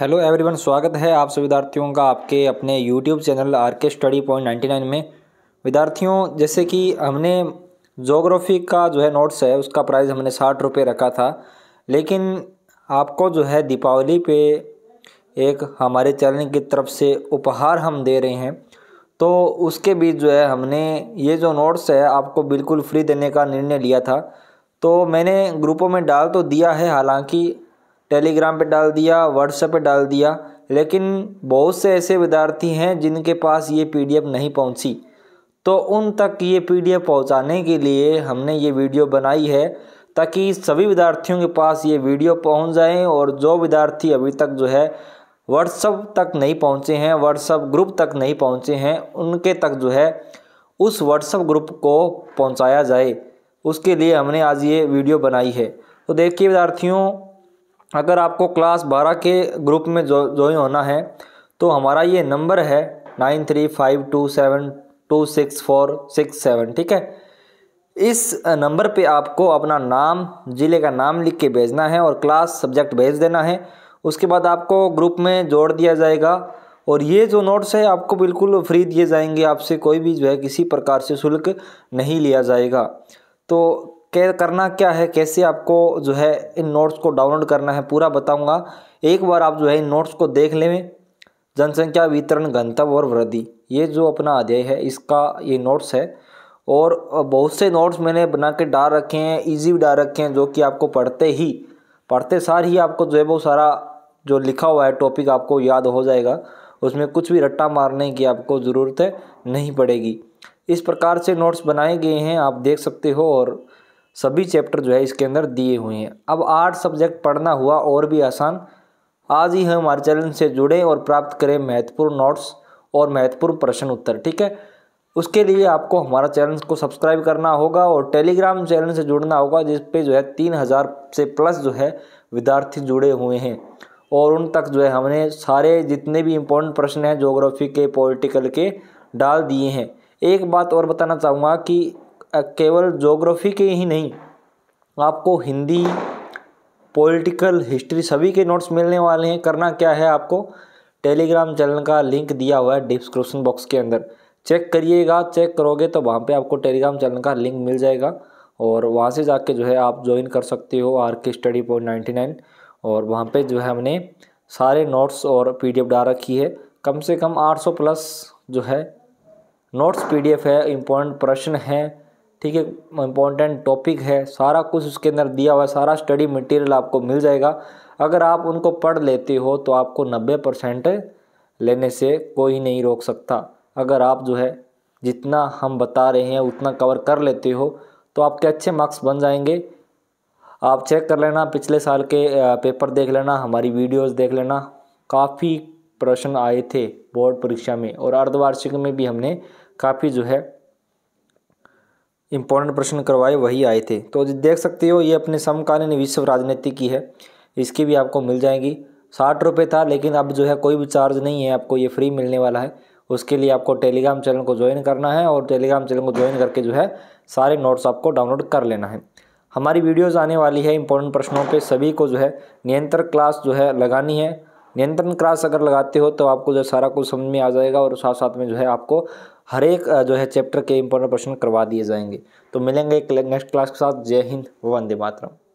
hello everyone स्वागत है आप सभी विद्यार्थियों का आपके अपने YouTube channel R K study point ninety nine में विद्यार्थियों जैसे कि हमने जोग्राफी का जो है नोट्स है उसका प्राइस हमने साठ रुपये रखा था लेकिन आपको जो है दीपावली पे एक हमारे चैनल की तरफ से उपहार हम दे रहे हैं तो उसके बीच जो है हमने ये जो नोट्स है आपको बिल्कुल फ्री देने का निर्णय लिया था तो मैंने ग्रुपों में डाल तो दिया है हालांकि टेलीग्राम पे डाल दिया व्हाट्सएप पे डाल दिया लेकिन बहुत से ऐसे विद्यार्थी हैं जिनके पास ये पीडीएफ नहीं पहुंची तो उन तक ये पीडीएफ पहुंचाने के लिए हमने ये वीडियो बनाई है ताकि सभी विद्यार्थियों के पास ये वीडियो पहुंच जाए और जो विद्यार्थी अभी तक जो है व्हाट्सअप तक नहीं पहुंचे हैं व्हाट्सअप ग्रुप तक नहीं पहुंचे हैं उनके तक जो है उस व्हाट्सअप ग्रुप को पहुंचाया जाए उसके लिए हमने आज ये वीडियो बनाई है तो देखिए विद्यार्थियों अगर आपको क्लास बारह के ग्रुप में जो ज्वाइन होना है तो हमारा ये नंबर है nine three five two seven two six four six seven ठीक है इस नंबर पे आपको अपना नाम ज़िले का नाम लिख के भेजना है और क्लास सब्जेक्ट भेज देना है उसके बाद आपको ग्रुप में जोड़ दिया जाएगा और ये जो नोट्स है आपको बिल्कुल फ्री दिए जाएंगे आपसे कोई भी जो है किसी प्रकार से शुल्क नहीं लिया जाएगा तो के करना क्या है कैसे आपको जो है इन नोट्स को डाउनलोड करना है पूरा बताऊंगा एक बार आप जो है इन नोट्स को देख लें जनसंख्या वितरण गंतव्य और वृद्धि ये जो अपना अध्याय है इसका ये नोट्स है और बहुत से नोट्स मैंने बना के डाल रखे हैं ईजी भी डाल रखे हैं जो कि आपको पढ़ते ही पढ़ते सार ही आपको जो है वो सारा जो लिखा हुआ है टॉपिक आपको याद हो जाएगा उसमें कुछ भी रट्टा मारने की आपको ज़रूरत नहीं पड़ेगी इस प्रकार से नोट्स बनाए गए हैं आप देख सकते हो और सभी चैप्टर जो है इसके अंदर दिए हुए हैं अब आठ सब्जेक्ट पढ़ना हुआ और भी आसान आज ही हम हमारे चैनल से जुड़ें और प्राप्त करें महत्वपूर्ण नोट्स और महत्वपूर्ण प्रश्न उत्तर ठीक है उसके लिए आपको हमारा चैनल को सब्सक्राइब करना होगा और टेलीग्राम चैनल से जुड़ना होगा जिस पे जो है तीन हज़ार से प्लस जो है विद्यार्थी जुड़े हुए हैं और उन तक जो है हमने सारे जितने भी इम्पोर्टेंट प्रश्न हैं जोग्राफी के पॉलिटिकल के डाल दिए हैं एक बात और बताना चाहूँगा कि केवल जोग्राफ़ी के ही नहीं आपको हिंदी पॉलिटिकल हिस्ट्री सभी के नोट्स मिलने वाले हैं करना क्या है आपको टेलीग्राम चैनल का लिंक दिया हुआ है डिस्क्रिप्शन बॉक्स के अंदर चेक करिएगा चेक करोगे तो वहाँ पे आपको टेलीग्राम चैनल का लिंक मिल जाएगा और वहाँ से जाके जो है आप ज्वाइन कर सकते हो are K study point ninety nine और वहाँ पे जो है हमने सारे नोट्स और पीडीएफ डाल रखी है कम से कम सौ प्लस जो है नोट्स पीडीएफ है इम्पोर्टेंट प्रश्न हैं ठीक है इंपॉर्टेंट टॉपिक है सारा कुछ उसके अंदर दिया हुआ है सारा स्टडी मटेरियल आपको मिल जाएगा अगर आप उनको पढ़ लेते हो तो आपको नब्बे परसेंट लेने से कोई नहीं रोक सकता अगर आप जो है जितना हम बता रहे हैं उतना कवर कर लेते हो तो आपके अच्छे मार्क्स बन जाएंगे आप चेक कर लेना पिछले साल के पेपर देख लेना हमारी वीडियोज़ देख लेना काफ़ी प्रश्न आए थे बोर्ड परीक्षा में और अर्धवार्षिक में भी हमने काफ़ी जो है इंपॉर्टेंट प्रश्न करवाए वही आए थे तो देख सकते हो ये अपने समकालीन विश्व राजनीति की है इसकी भी आपको मिल जाएगी साठ रुपये था लेकिन अब जो है कोई भी चार्ज नहीं है आपको ये फ्री मिलने वाला है उसके लिए आपको टेलीग्राम चैनल को ज्वाइन करना है और टेलीग्राम चैनल को ज्वाइन करके जो है सारे नोट्स आपको डाउनलोड कर लेना है हमारी वीडियोज़ आने वाली है इंपॉर्टेंट प्रश्नों पर सभी को जो है नियंत्रण क्लास जो है लगानी है नियंत्रण क्रास अगर लगाते हो तो आपको जो सारा कुछ समझ में आ जाएगा और साथ साथ में जो है आपको हर एक जो है चैप्टर के इंपॉर्टेंट प्रश्न करवा दिए जाएंगे तो मिलेंगे एक नेक्स्ट क्लास के साथ जय हिंद वंदे मातरम